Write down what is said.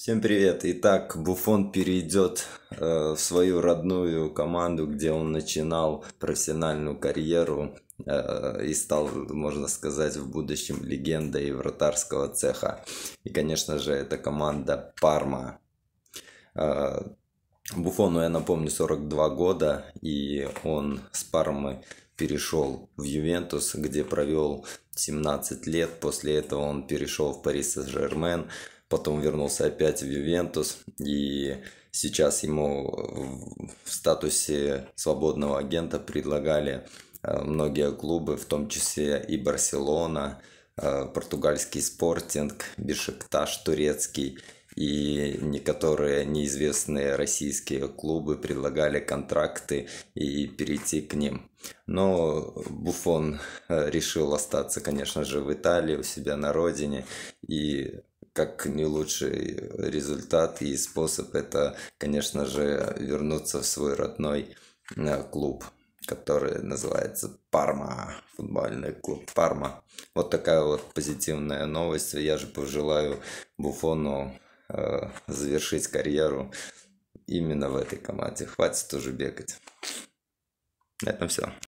Всем привет! Итак, Буфон перейдет э, в свою родную команду, где он начинал профессиональную карьеру э, и стал, можно сказать, в будущем легендой вратарского цеха. И, конечно же, это команда Парма. Э, Буфону, я напомню, 42 года, и он с Пармы перешел в Ювентус, где провел 17 лет. После этого он перешел в Парис Сен-Жермен, потом вернулся опять в Ювентус, и сейчас ему в статусе свободного агента предлагали э, многие клубы, в том числе и Барселона, э, португальский спортинг, Бешикташ турецкий, и некоторые неизвестные российские клубы предлагали контракты и перейти к ним. Но Буфон э, решил остаться, конечно же, в Италии, у себя на родине, и как не лучший результат и способ это, конечно же, вернуться в свой родной э, клуб, который называется Парма, футбольный клуб Парма. Вот такая вот позитивная новость. Я же пожелаю Буфону э, завершить карьеру именно в этой команде. Хватит уже бегать. На этом все.